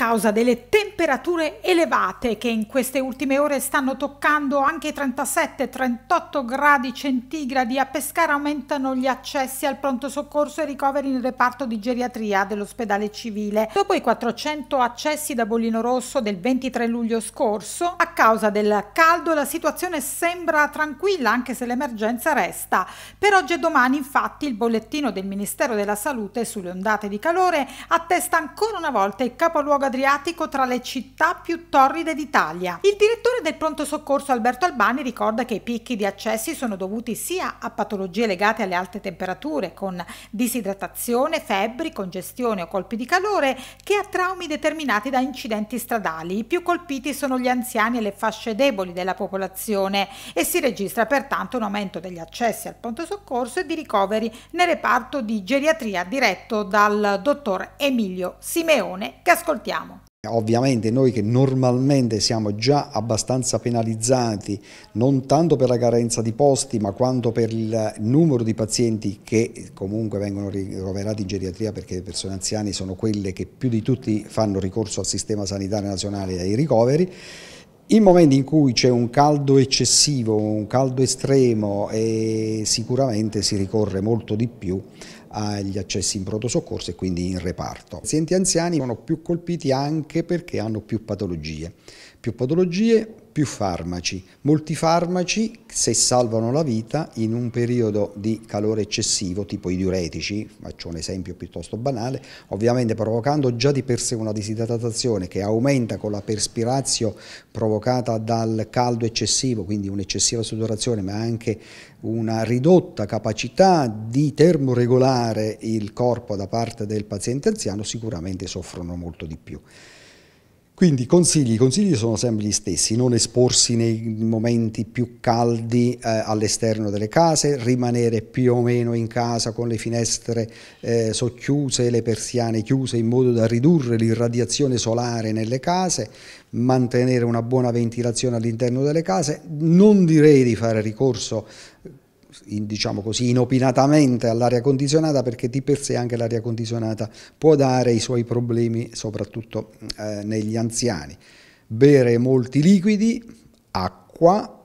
causa delle temperature elevate che in queste ultime ore stanno toccando anche i 37-38 gradi centigradi, a Pescara aumentano gli accessi al pronto soccorso e ricoveri nel reparto di geriatria dell'ospedale civile. Dopo i 400 accessi da bollino rosso del 23 luglio scorso, a causa del caldo la situazione sembra tranquilla anche se l'emergenza resta. Per oggi e domani infatti il bollettino del Ministero della Salute sulle ondate di calore attesta ancora una volta il capoluogo Adriatico tra le città più torride d'Italia. Il direttore del pronto soccorso Alberto Albani ricorda che i picchi di accessi sono dovuti sia a patologie legate alle alte temperature, con disidratazione, febbri, congestione o colpi di calore, che a traumi determinati da incidenti stradali. I più colpiti sono gli anziani e le fasce deboli della popolazione e si registra pertanto un aumento degli accessi al pronto soccorso e di ricoveri nel reparto di geriatria diretto dal dottor Emilio Simeone che ascoltiamo abbiamo. Ovviamente noi che normalmente siamo già abbastanza penalizzati non tanto per la carenza di posti ma quanto per il numero di pazienti che comunque vengono ricoverati in geriatria perché le persone anziane sono quelle che più di tutti fanno ricorso al sistema sanitario nazionale e ai ricoveri. In momenti in cui c'è un caldo eccessivo, un caldo estremo e eh, sicuramente si ricorre molto di più agli accessi in pronto soccorso e quindi in reparto. I pazienti anziani sono più colpiti anche perché hanno più patologie. Più patologie, più farmaci. Molti farmaci, se salvano la vita, in un periodo di calore eccessivo, tipo i diuretici, faccio un esempio piuttosto banale, ovviamente provocando già di per sé una disidratazione che aumenta con la perspirazio provocata dal caldo eccessivo, quindi un'eccessiva sudorazione, ma anche una ridotta capacità di termoregolare donare il corpo da parte del paziente anziano sicuramente soffrono molto di più. Quindi consigli, i consigli sono sempre gli stessi, non esporsi nei momenti più caldi eh, all'esterno delle case, rimanere più o meno in casa con le finestre eh, socchiuse, le persiane chiuse in modo da ridurre l'irradiazione solare nelle case, mantenere una buona ventilazione all'interno delle case, non direi di fare ricorso in, diciamo così, inopinatamente all'aria condizionata perché di per sé anche l'aria condizionata può dare i suoi problemi soprattutto eh, negli anziani. Bere molti liquidi, acqua,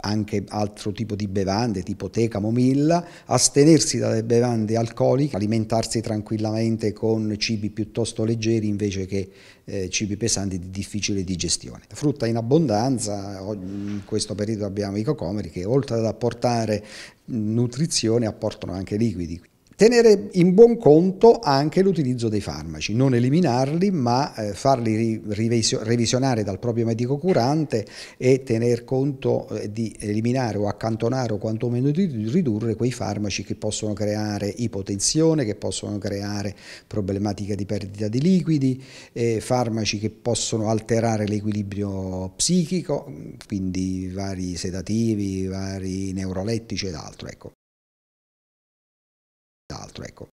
anche altro tipo di bevande tipo tè, camomilla, astenersi dalle bevande alcoliche, alimentarsi tranquillamente con cibi piuttosto leggeri invece che eh, cibi pesanti di difficile digestione. Frutta in abbondanza, in questo periodo abbiamo i cocomeri che oltre ad apportare mm, nutrizione apportano anche liquidi. Tenere in buon conto anche l'utilizzo dei farmaci, non eliminarli ma eh, farli revisionare dal proprio medico curante e tener conto eh, di eliminare o accantonare o quantomeno di ridurre quei farmaci che possono creare ipotensione, che possono creare problematica di perdita di liquidi, eh, farmaci che possono alterare l'equilibrio psichico, quindi vari sedativi, vari neurolettici ed altro. Ecco. Trueco.